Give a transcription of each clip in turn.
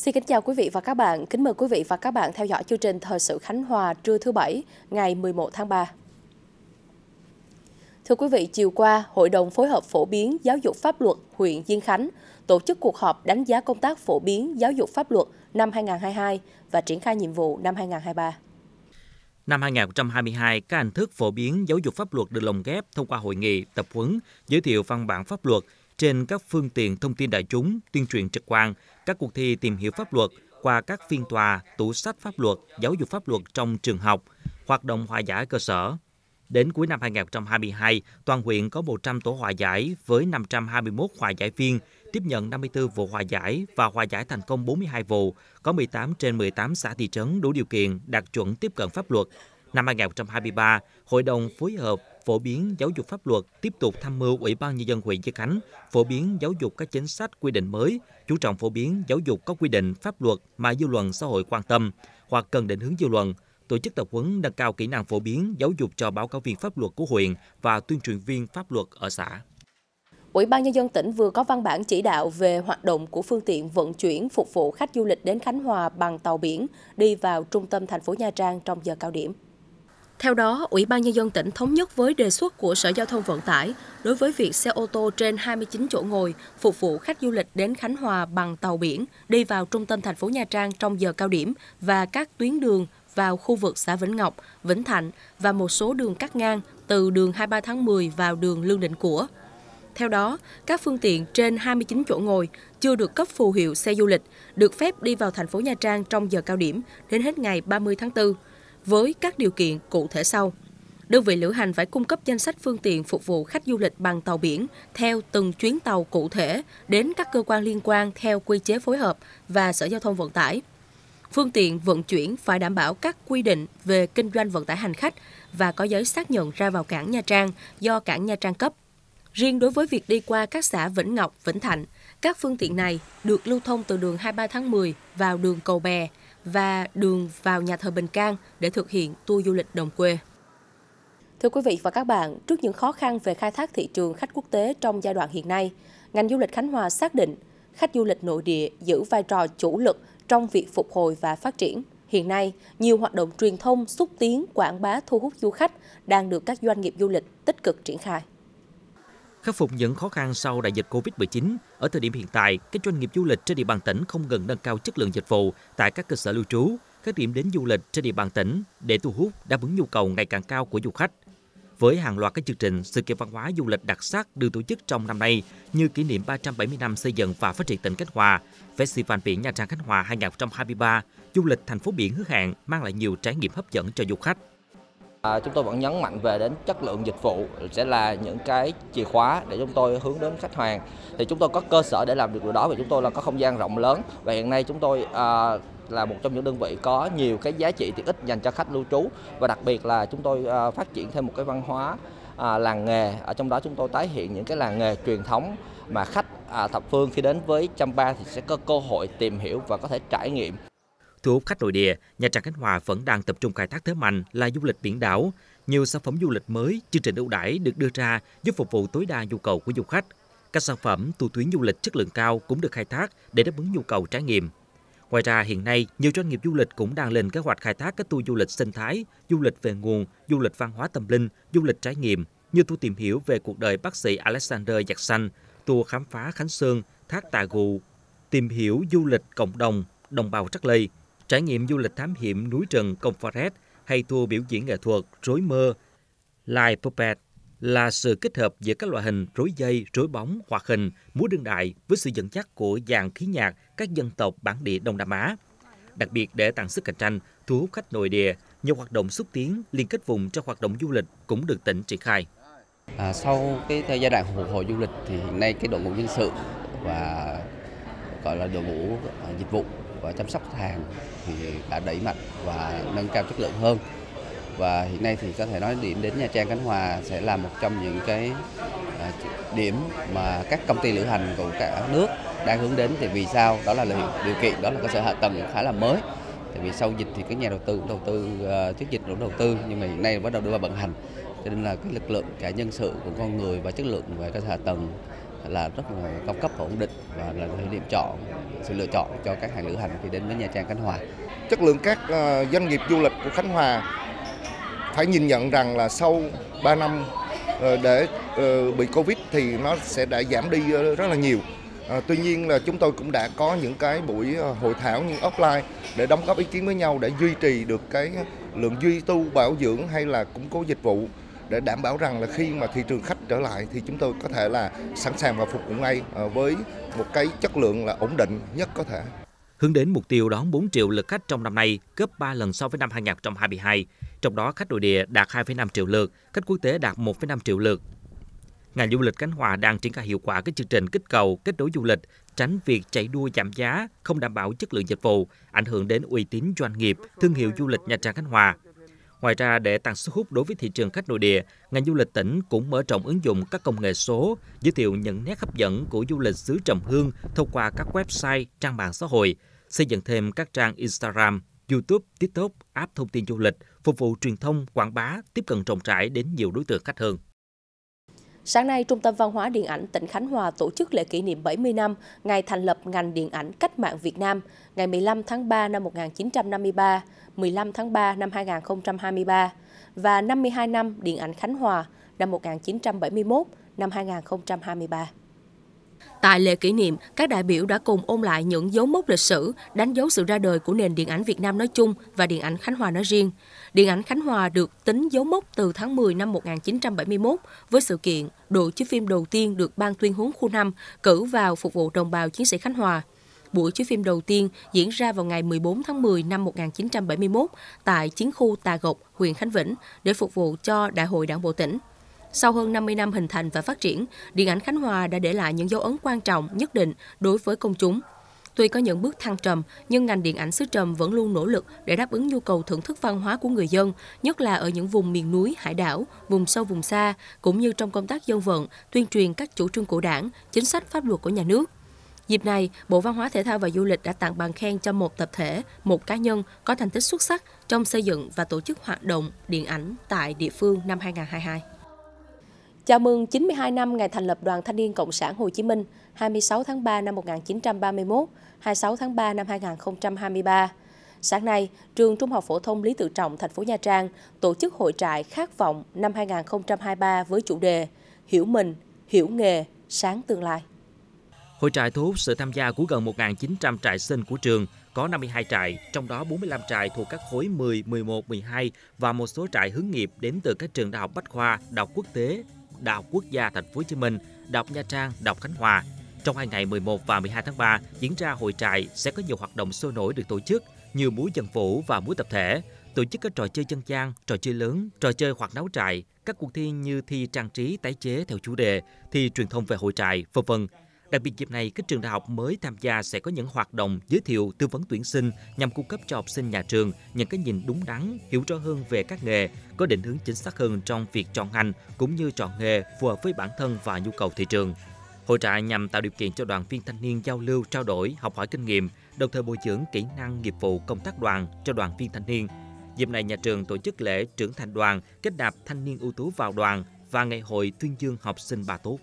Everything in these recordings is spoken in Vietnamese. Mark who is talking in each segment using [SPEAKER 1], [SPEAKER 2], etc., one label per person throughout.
[SPEAKER 1] Xin kính chào quý vị và các bạn. Kính mời quý vị và các bạn theo dõi chương trình Thời sự Khánh Hòa trưa thứ Bảy, ngày 11 tháng 3. Thưa quý vị, chiều qua, Hội đồng phối hợp phổ biến giáo dục pháp luật huyện Diên Khánh tổ chức cuộc họp đánh giá công tác phổ biến giáo dục pháp luật năm 2022 và triển khai nhiệm vụ năm 2023.
[SPEAKER 2] Năm 2022, các hình thức phổ biến giáo dục pháp luật được lồng ghép thông qua hội nghị, tập huấn, giới thiệu văn bản pháp luật – trên các phương tiện thông tin đại chúng, tuyên truyền trực quan, các cuộc thi tìm hiểu pháp luật qua các phiên tòa, tủ sách pháp luật, giáo dục pháp luật trong trường học, hoạt động hòa giải cơ sở. Đến cuối năm 2022, toàn huyện có 100 tổ hòa giải với 521 hòa giải viên, tiếp nhận 54 vụ hòa giải và hòa giải thành công 42 vụ, có 18 trên 18 xã thị trấn đủ điều kiện đạt chuẩn tiếp cận pháp luật. Năm 2023, Hội đồng phối hợp phổ biến giáo dục pháp luật, tiếp tục tham mưu Ủy ban Nhân dân huyện Chí Khánh phổ biến giáo dục các chính sách quy định mới, chú trọng phổ biến giáo dục các quy định pháp luật mà dư luận xã hội quan tâm hoặc cần định hướng dư luận, tổ chức tập huấn nâng cao kỹ năng phổ biến giáo dục cho báo cáo viên pháp luật của huyện và tuyên truyền viên pháp luật ở xã.
[SPEAKER 1] Ủy ban Nhân dân tỉnh vừa có văn bản chỉ đạo về hoạt động của phương tiện vận chuyển phục vụ khách du lịch đến Khánh Hòa bằng tàu biển đi vào trung tâm thành phố Nha Trang trong giờ cao điểm. Theo đó, Ủy ban Nhân dân tỉnh thống nhất với đề xuất của Sở Giao thông Vận tải đối với việc xe ô tô trên 29 chỗ ngồi phục vụ khách du lịch đến Khánh Hòa bằng tàu biển đi vào trung tâm thành phố Nha Trang trong giờ cao điểm và các tuyến đường vào khu vực xã Vĩnh Ngọc, Vĩnh Thạnh và một số đường cắt ngang từ đường 23 tháng 10 vào đường Lương Định Của. Theo đó, các phương tiện trên 29 chỗ ngồi chưa được cấp phù hiệu xe du lịch được phép đi vào thành phố Nha Trang trong giờ cao điểm đến hết ngày 30 tháng 4 với các điều kiện cụ thể sau. Đơn vị lữ hành phải cung cấp danh sách phương tiện phục vụ khách du lịch bằng tàu biển theo từng chuyến tàu cụ thể đến các cơ quan liên quan theo quy chế phối hợp và Sở Giao thông Vận tải. Phương tiện vận chuyển phải đảm bảo các quy định về kinh doanh vận tải hành khách và có giấy xác nhận ra vào cảng Nha Trang do cảng Nha Trang cấp. Riêng đối với việc đi qua các xã Vĩnh Ngọc, Vĩnh Thạnh, các phương tiện này được lưu thông từ đường 23 tháng 10 vào đường Cầu Bè, và đường vào nhà thờ Bình Cang để thực hiện tour du lịch đồng quê. Thưa quý vị và các bạn, trước những khó khăn về khai thác thị trường khách quốc tế trong giai đoạn hiện nay, ngành du lịch Khánh Hòa xác định khách du lịch nội địa giữ vai trò chủ lực trong việc phục hồi và phát triển. Hiện nay, nhiều hoạt động truyền thông, xúc tiến, quảng bá thu hút du khách đang được các doanh nghiệp du lịch tích cực triển khai.
[SPEAKER 2] Khắc phục những khó khăn sau đại dịch Covid-19, ở thời điểm hiện tại, các doanh nghiệp du lịch trên địa bàn tỉnh không ngừng nâng cao chất lượng dịch vụ tại các cơ sở lưu trú, các điểm đến du lịch trên địa bàn tỉnh để thu hút đáp ứng nhu cầu ngày càng cao của du khách. Với hàng loạt các chương trình, sự kiện văn hóa du lịch đặc sắc được tổ chức trong năm nay như kỷ niệm 370 năm xây dựng và phát triển tỉnh Khánh Hòa, Festival biển Nha Trang Khánh Hòa 2023, du lịch thành phố biển hứa hẹn mang lại nhiều trải nghiệm hấp dẫn cho du khách. À, chúng tôi vẫn nhấn mạnh về đến chất lượng dịch vụ sẽ là những cái chìa khóa để chúng tôi hướng đến khách hàng. Thì chúng tôi có cơ sở để làm được điều đó và chúng tôi là có không gian rộng lớn và hiện nay chúng tôi à, là một trong những đơn vị có nhiều cái giá trị tiện ích dành cho khách lưu trú và đặc biệt là chúng tôi à, phát triển thêm một cái văn hóa à, làng nghề ở trong đó chúng tôi tái hiện những cái làng nghề truyền thống mà khách à, thập phương khi đến với Chăm Ba thì sẽ có cơ hội tìm hiểu và có thể trải nghiệm Thu hút khách nội địa, nhà Trang Khánh Hòa vẫn đang tập trung khai thác thế mạnh là du lịch biển đảo. Nhiều sản phẩm du lịch mới, chương trình ưu đãi được đưa ra giúp phục vụ tối đa nhu cầu của du khách. Các sản phẩm tour tuyến du lịch chất lượng cao cũng được khai thác để đáp ứng nhu cầu trải nghiệm. Ngoài ra, hiện nay, nhiều doanh nghiệp du lịch cũng đang lên kế hoạch khai thác các tour du lịch sinh thái, du lịch về nguồn, du lịch văn hóa tâm linh, du lịch trải nghiệm, như tour tìm hiểu về cuộc đời bác sĩ Alexander Giặc Xanh, tour khám phá Khánh Sơn, Thác Tà Gù, tìm hiểu du lịch cộng đồng, đồng bào Trắc Lây, trải nghiệm du lịch thám hiểm núi rừng Công Forest hay tour biểu diễn nghệ thuật rối mơ, live puppet là sự kết hợp giữa các loại hình rối dây, rối bóng, hoạt hình, múa đương đại với sự dẫn dắt của dàn khí nhạc các dân tộc bản địa Đông Nam Á. Đặc biệt để tăng sức cạnh tranh, thu hút khách nội địa, nhiều hoạt động xúc tiến liên kết vùng cho hoạt động du lịch cũng được tỉnh triển khai. À, sau cái thời giai đoạn phục hồi du lịch thì hiện nay cái đội ngũ nhân sự và gọi là đội ngũ à, dịch vụ và chăm sóc khách hàng thì đã đẩy mạnh và nâng cao chất lượng hơn và hiện nay thì có thể nói điểm đến Nha Trang Khánh Hòa sẽ là một trong những cái à, điểm mà các công ty lữ hành của cả nước đang hướng đến thì vì sao đó là điều kiện đó là cơ sở hạ tầng khá là mới tại vì sau dịch thì các nhà đầu tư cũng đầu tư à, trước dịch cũng đầu tư nhưng mà hiện nay bắt đầu đưa vào vận hành cho nên là cái lực lượng cả nhân sự của con người và chất lượng về cơ sở hạ tầng là rất là cao cấp và ổn định và là thời điểm chọn sự lựa chọn cho các hãng lữ hành khi đến với Nha Trang Khánh Hòa. Chất lượng các ờ, doanh nghiệp du lịch của Khánh Hòa phải nhìn nhận rằng là sau 3 năm ờ, để ờ, bị Covid thì nó sẽ đã giảm đi rất là nhiều. tuy nhiên là chúng tôi cũng đã có những cái buổi hội thảo những offline để đóng góp ý kiến với nhau để duy trì được cái lượng duy tu bảo dưỡng hay là củng cố dịch vụ để đảm bảo rằng là khi mà thị trường khách trở lại thì chúng tôi có thể là sẵn sàng và phục vụ ngay ờ, với một cái chất lượng là ổn định nhất có thể. Hướng đến mục tiêu đón 4 triệu lượt khách trong năm nay, gấp 3 lần so với năm 2022, trong đó khách nội địa đạt 2,5 triệu lượt, khách quốc tế đạt 1,5 triệu lượt. Ngành du lịch Cánh Hòa đang triển khai hiệu quả các chương trình kích cầu, kết nối du lịch, tránh việc chạy đua giảm giá, không đảm bảo chất lượng dịch vụ, ảnh hưởng đến uy tín doanh nghiệp, thương hiệu du lịch Nha Trang Khánh Hòa. Ngoài ra, để tăng sức hút đối với thị trường khách nội địa, ngành du lịch tỉnh cũng mở rộng ứng dụng các công nghệ số, giới thiệu những nét hấp dẫn của du lịch xứ Trầm Hương thông qua các website, trang mạng xã hội, xây dựng thêm các trang Instagram, YouTube, TikTok, app thông tin du lịch, phục vụ truyền thông, quảng bá, tiếp cận rộng rãi đến nhiều đối tượng khách hơn.
[SPEAKER 1] Sáng nay, Trung tâm Văn hóa Điện ảnh tỉnh Khánh Hòa tổ chức lễ kỷ niệm 70 năm ngày thành lập ngành điện ảnh cách mạng Việt Nam, ngày 15 tháng 3 năm 1953, 15 tháng 3 năm 2023 và 52 năm Điện ảnh Khánh Hòa năm 1971 năm 2023. Tại lễ kỷ niệm, các đại biểu đã cùng ôn lại những dấu mốc lịch sử, đánh dấu sự ra đời của nền điện ảnh Việt Nam nói chung và điện ảnh Khánh Hòa nói riêng. Điện ảnh Khánh Hòa được tính dấu mốc từ tháng 10 năm 1971 với sự kiện đội chiếu phim đầu tiên được Ban tuyên huấn khu 5 cử vào phục vụ đồng bào chiến sĩ Khánh Hòa. Buổi chiếu phim đầu tiên diễn ra vào ngày 14 tháng 10 năm 1971 tại chiến khu Tà Gộc, huyện Khánh Vĩnh để phục vụ cho Đại hội Đảng bộ tỉnh. Sau hơn 50 năm hình thành và phát triển, điện ảnh Khánh Hòa đã để lại những dấu ấn quan trọng nhất định đối với công chúng. Tuy có những bước thăng trầm, nhưng ngành điện ảnh xứ Trầm vẫn luôn nỗ lực để đáp ứng nhu cầu thưởng thức văn hóa của người dân, nhất là ở những vùng miền núi, hải đảo, vùng sâu vùng xa, cũng như trong công tác dân vận, tuyên truyền các chủ trương của Đảng, chính sách pháp luật của nhà nước. Dịp này, Bộ Văn hóa Thể thao và Du lịch đã tặng bằng khen cho một tập thể, một cá nhân có thành tích xuất sắc trong xây dựng và tổ chức hoạt động điện ảnh tại địa phương năm 2022. Chào mừng 92 năm ngày thành lập Đoàn Thanh niên Cộng sản Hồ Chí Minh, 26 tháng 3 năm 1931, 26 tháng 3 năm 2023. Sáng nay, trường Trung học phổ thông Lý Tự Trọng thành phố Nha Trang tổ chức hội trại Khát vọng năm 2023 với chủ đề Hiểu mình, hiểu nghề, sáng tương lai.
[SPEAKER 2] Hội trại thu hút sự tham gia của gần 1.900 trại sinh của trường, có 52 trại, trong đó 45 trại thuộc các khối 10, 11, 12 và một số trại hướng nghiệp đến từ các trường đại học Bách khoa, đại học quốc tế, Đại học Quốc gia Thành phố Hồ Chí Minh, Đại học Nha Trang, Đại học Khánh Hòa. Trong hai ngày 11 và 12 tháng 3 diễn ra hội trại sẽ có nhiều hoạt động sôi nổi được tổ chức như múa dân vũ và múa tập thể, tổ chức các trò chơi dân gian, trò chơi lớn, trò chơi hoặc náo trại, các cuộc thi như thi trang trí tái chế theo chủ đề, thi truyền thông về hội trại, v.v Đặc biệt dịp này, các trường đại học mới tham gia sẽ có những hoạt động giới thiệu, tư vấn tuyển sinh nhằm cung cấp cho học sinh nhà trường những cái nhìn đúng đắn, hiểu rõ hơn về các nghề, có định hướng chính xác hơn trong việc chọn ngành cũng như chọn nghề phù hợp với bản thân và nhu cầu thị trường. Hội trại nhằm tạo điều kiện cho đoàn viên thanh niên giao lưu, trao đổi, học hỏi kinh nghiệm, đồng thời bồi dưỡng kỹ năng nghiệp vụ công tác đoàn cho đoàn viên thanh niên. Dịp này, nhà trường tổ chức lễ trưởng thành đoàn, kết nạp thanh niên ưu tú vào đoàn và ngày hội tuyên dương học sinh bà tốt.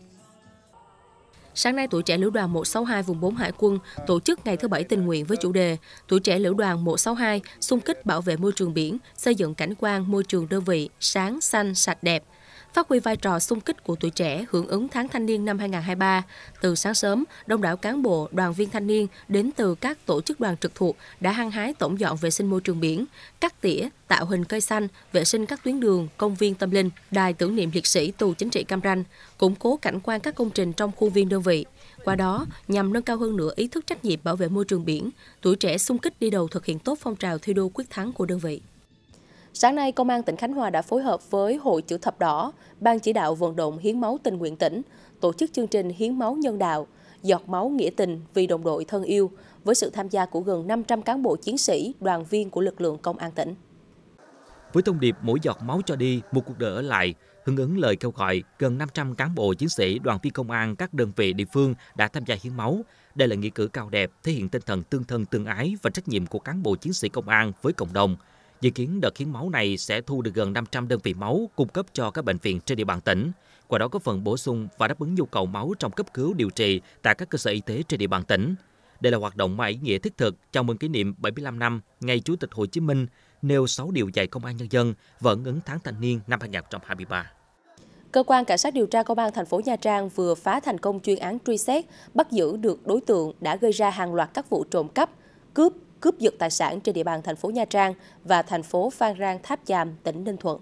[SPEAKER 1] Sáng nay, tuổi trẻ Lữ đoàn 162 vùng 4 Hải quân tổ chức ngày thứ Bảy tình nguyện với chủ đề Tuổi trẻ Lữ đoàn 162 xung kích bảo vệ môi trường biển, xây dựng cảnh quan môi trường đơn vị sáng, xanh, sạch đẹp – Phát huy vai trò xung kích của tuổi trẻ hưởng ứng tháng thanh niên năm 2023, từ sáng sớm, đông đảo cán bộ, đoàn viên thanh niên đến từ các tổ chức đoàn trực thuộc đã hăng hái tổng dọn vệ sinh môi trường biển, cắt tỉa, tạo hình cây xanh, vệ sinh các tuyến đường, công viên tâm linh, đài tưởng niệm liệt sĩ tù chính trị Cam Ranh, củng cố cảnh quan các công trình trong khu viên đơn vị. Qua đó, nhằm nâng cao hơn nữa ý thức trách nhiệm bảo vệ môi trường biển, tuổi trẻ xung kích đi đầu thực hiện tốt phong trào thi đua quyết thắng của đơn vị. Sáng nay, Công an tỉnh Khánh Hòa đã phối hợp với Hội Chữ Thập Đỏ, Ban chỉ đạo vận động hiến máu tình nguyện tỉnh, tổ chức chương trình hiến máu nhân đạo, giọt máu nghĩa tình vì đồng đội thân yêu, với sự tham gia của gần 500 cán bộ chiến sĩ, đoàn viên của lực lượng công an tỉnh.
[SPEAKER 2] Với thông điệp mỗi giọt máu cho đi, một cuộc đời ở lại, hưởng ứng lời kêu gọi, gần 500 cán bộ chiến sĩ, đoàn viên công an các đơn vị địa phương đã tham gia hiến máu. Đây là nghĩa cử cao đẹp, thể hiện tinh thần tương thân tương ái và trách nhiệm của cán bộ chiến sĩ công an với cộng đồng – Dự kiến đợt hiến máu này sẽ thu được gần 500 đơn vị máu cung cấp cho các bệnh viện trên địa bàn tỉnh, qua đó có phần bổ sung và đáp ứng nhu cầu máu trong cấp cứu điều trị tại các cơ sở y tế trên địa bàn tỉnh. Đây là hoạt động mang ý nghĩa thiết thực chào mừng kỷ niệm 75 năm ngày Chủ tịch Hồ Chí Minh nêu 6 điều dạy công an nhân dân và ứng tháng thanh niên năm 2023.
[SPEAKER 1] Cơ quan Cảnh sát điều tra Công an thành phố Nha Trang vừa phá thành công chuyên án truy xét, bắt giữ được đối tượng đã gây ra hàng loạt các vụ trộm cắp, cướp, cướp giật tài sản trên địa bàn thành phố Nha Trang và thành phố Phan Rang Tháp Chàm, tỉnh Ninh Thuận.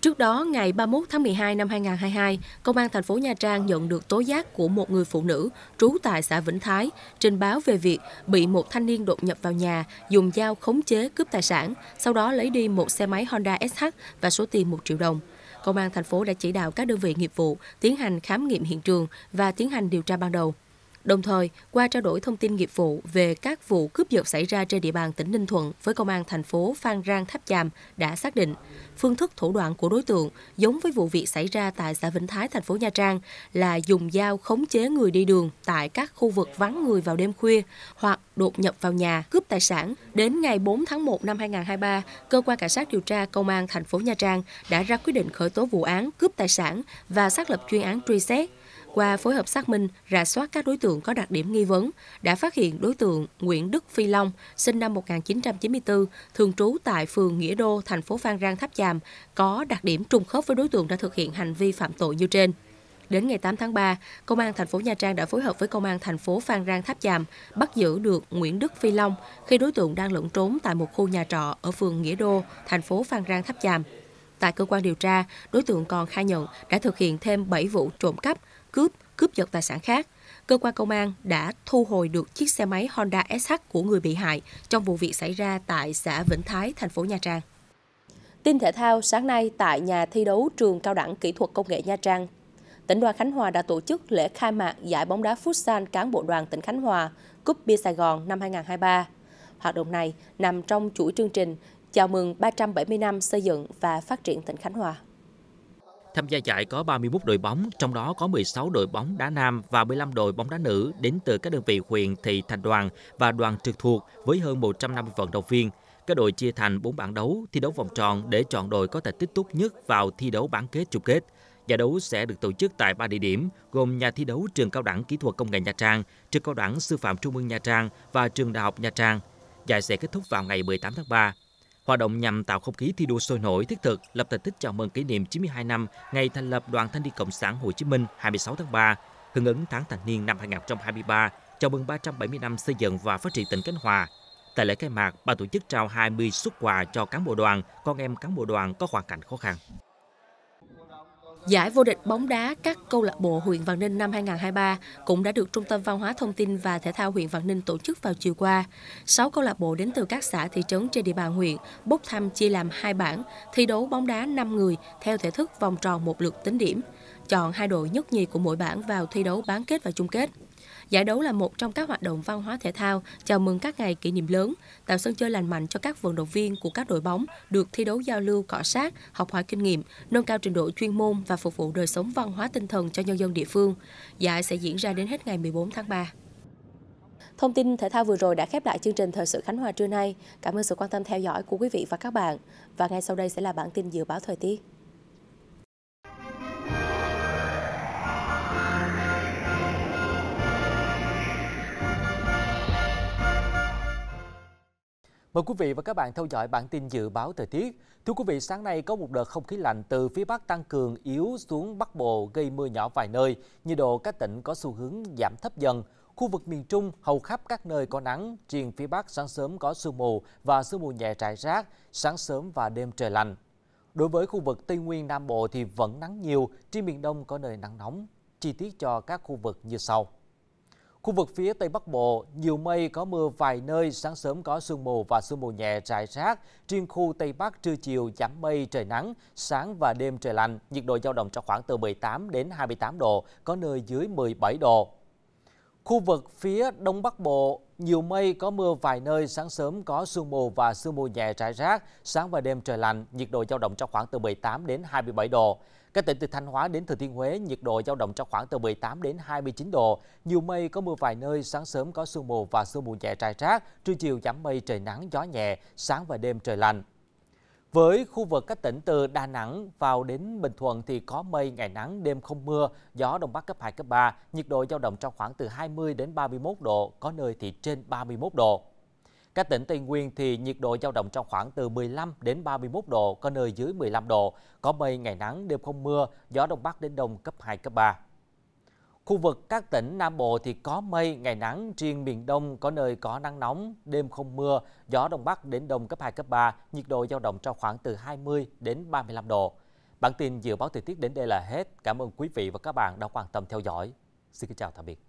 [SPEAKER 1] Trước đó, ngày 31 tháng 12 năm 2022, Công an thành phố Nha Trang nhận được tố giác của một người phụ nữ trú tại xã Vĩnh Thái trình báo về việc bị một thanh niên đột nhập vào nhà, dùng dao khống chế cướp tài sản, sau đó lấy đi một xe máy Honda SH và số tiền 1 triệu đồng. Công an thành phố đã chỉ đạo các đơn vị nghiệp vụ tiến hành khám nghiệm hiện trường và tiến hành điều tra ban đầu. Đồng thời, qua trao đổi thông tin nghiệp vụ về các vụ cướp giật xảy ra trên địa bàn tỉnh Ninh Thuận với công an thành phố Phan Rang Tháp Chàm đã xác định phương thức thủ đoạn của đối tượng giống với vụ việc xảy ra tại xã Vĩnh Thái, thành phố Nha Trang là dùng dao khống chế người đi đường tại các khu vực vắng người vào đêm khuya hoặc đột nhập vào nhà cướp tài sản. Đến ngày 4 tháng 1 năm 2023, cơ quan cảnh sát điều tra công an thành phố Nha Trang đã ra quyết định khởi tố vụ án cướp tài sản và xác lập chuyên án truy xét qua phối hợp xác minh, rà soát các đối tượng có đặc điểm nghi vấn, đã phát hiện đối tượng Nguyễn Đức Phi Long, sinh năm 1994, thường trú tại phường Nghĩa Đô, thành phố Phan Rang Tháp Chàm, có đặc điểm trùng khớp với đối tượng đã thực hiện hành vi phạm tội như trên. Đến ngày 8 tháng 3, Công an thành phố Nha Trang đã phối hợp với Công an thành phố Phan Rang Tháp Chàm bắt giữ được Nguyễn Đức Phi Long khi đối tượng đang lẫn trốn tại một khu nhà trọ ở phường Nghĩa Đô, thành phố Phan Rang Tháp Chàm. Tại cơ quan điều tra, đối tượng còn khai nhận đã thực hiện thêm 7 vụ trộm cắp cướp, cướp giật tài sản khác. Cơ quan công an đã thu hồi được chiếc xe máy Honda SH của người bị hại trong vụ việc xảy ra tại xã Vĩnh Thái, thành phố Nha Trang. Tin thể thao sáng nay tại nhà thi đấu trường cao đẳng kỹ thuật công nghệ Nha Trang, tỉnh đoàn Khánh Hòa đã tổ chức lễ khai mạc giải bóng đá futsal cán bộ đoàn tỉnh Khánh Hòa Cúp Bia Sài Gòn năm 2023. Hoạt động này nằm trong chuỗi chương trình chào mừng 370 năm xây dựng và phát triển tỉnh Khánh Hòa.
[SPEAKER 2] Tham gia giải có 31 đội bóng, trong đó có 16 đội bóng đá nam và 15 đội bóng đá nữ đến từ các đơn vị huyện, thị, thành đoàn và đoàn trực thuộc với hơn 150 vận động viên. Các đội chia thành 4 bảng đấu thi đấu vòng tròn để chọn đội có thành tích tốt nhất vào thi đấu bán kết chung kết. Giải đấu sẽ được tổ chức tại 3 địa điểm gồm nhà thi đấu Trường Cao đẳng Kỹ thuật Công nghệ Nha Trang, Trường Cao đẳng Sư phạm Trung ương Nha Trang và Trường Đại học Nha Trang. Giải sẽ kết thúc vào ngày 18 tháng 3. Hoạt động nhằm tạo không khí thi đua sôi nổi, thiết thực, lập thành tích chào mừng kỷ niệm 92 năm ngày thành lập Đoàn Thanh niên Cộng sản Hồ Chí Minh 26 tháng 3, hưởng ứng tháng thanh niên năm 2023, chào mừng 370 năm xây dựng và phát triển tỉnh Khánh Hòa. Tại lễ khai mạc, ban tổ chức trao 20 xuất quà cho cán bộ đoàn, con em cán bộ đoàn có hoàn cảnh khó khăn.
[SPEAKER 1] Giải vô địch bóng đá các câu lạc bộ huyện Văn Ninh năm 2023 cũng đã được Trung tâm Văn hóa Thông tin và Thể thao huyện Văn Ninh tổ chức vào chiều qua. 6 câu lạc bộ đến từ các xã thị trấn trên địa bàn huyện bốc thăm chia làm hai bảng, thi đấu bóng đá 5 người theo thể thức vòng tròn một lượt tính điểm. Chọn hai đội nhất nhì của mỗi bảng vào thi đấu bán kết và chung kết. Giải đấu là một trong các hoạt động văn hóa thể thao chào mừng các ngày kỷ niệm lớn, tạo sân chơi lành mạnh cho các vận động viên của các đội bóng được thi đấu giao lưu cọ sát, học hỏi kinh nghiệm, nâng cao trình độ chuyên môn và phục vụ đời sống văn hóa tinh thần cho nhân dân địa phương. Giải sẽ diễn ra đến hết ngày 14 tháng 3. Thông tin thể thao vừa rồi đã khép lại chương trình Thời sự Khánh Hòa trưa nay. Cảm ơn sự quan tâm theo dõi của quý vị và các bạn. Và ngay sau đây sẽ là bản tin dự báo thời tiết.
[SPEAKER 2] Mời quý vị và các bạn theo dõi bản tin dự báo thời tiết. Thưa quý vị, sáng nay có một đợt không khí lạnh từ phía Bắc tăng cường yếu xuống Bắc Bộ gây mưa nhỏ vài nơi. Nhiệt độ các tỉnh có xu hướng giảm thấp dần. Khu vực miền Trung hầu khắp các nơi có nắng, riêng phía Bắc sáng sớm có sương mù và sương mù nhẹ trải rác, sáng sớm và đêm trời lạnh. Đối với khu vực Tây Nguyên Nam Bộ thì vẫn nắng nhiều, trên miền Đông có nơi nắng nóng. Chi tiết cho các khu vực như sau. Khu vực phía Tây Bắc Bộ, nhiều mây có mưa vài nơi, sáng sớm có sương mù và sương mù nhẹ rải rác. Riêng khu Tây Bắc trưa chiều giảm mây trời nắng, sáng và đêm trời lạnh, nhiệt độ dao động trong khoảng từ 18 đến 28 độ, có nơi dưới 17 độ. Khu vực phía Đông Bắc Bộ, nhiều mây có mưa vài nơi, sáng sớm có sương mù và sương mù nhẹ rải rác, sáng và đêm trời lạnh, nhiệt độ dao động trong khoảng từ 18 đến 27 độ. Các tỉnh từ Thanh Hóa đến Thừa Thiên Huế, nhiệt độ dao động trong khoảng từ 18 đến 29 độ. Nhiều mây, có mưa vài nơi, sáng sớm có sương mù và sương mù nhẹ rải rác, trưa chiều giảm mây, trời nắng, gió nhẹ, sáng và đêm trời lạnh. Với khu vực các tỉnh từ Đà Nẵng vào đến Bình Thuận thì có mây, ngày nắng, đêm không mưa, gió đông bắc cấp 2, cấp 3, nhiệt độ dao động trong khoảng từ 20 đến 31 độ, có nơi thì trên 31 độ. Các tỉnh Tây Nguyên thì nhiệt độ dao động trong khoảng từ 15 đến 31 độ, có nơi dưới 15 độ, có mây ngày nắng, đêm không mưa, gió đông bắc đến đông cấp 2 cấp 3. Khu vực các tỉnh Nam Bộ thì có mây, ngày nắng, riêng miền Đông có nơi có nắng nóng, đêm không mưa, gió Đông Bắc đến Đông cấp 2, cấp 3, nhiệt độ dao động trong khoảng từ 20 đến 35 độ. Bản tin dự báo thời tiết đến đây là hết. Cảm ơn quý vị và các bạn đã quan tâm theo dõi. Xin kính chào tạm biệt.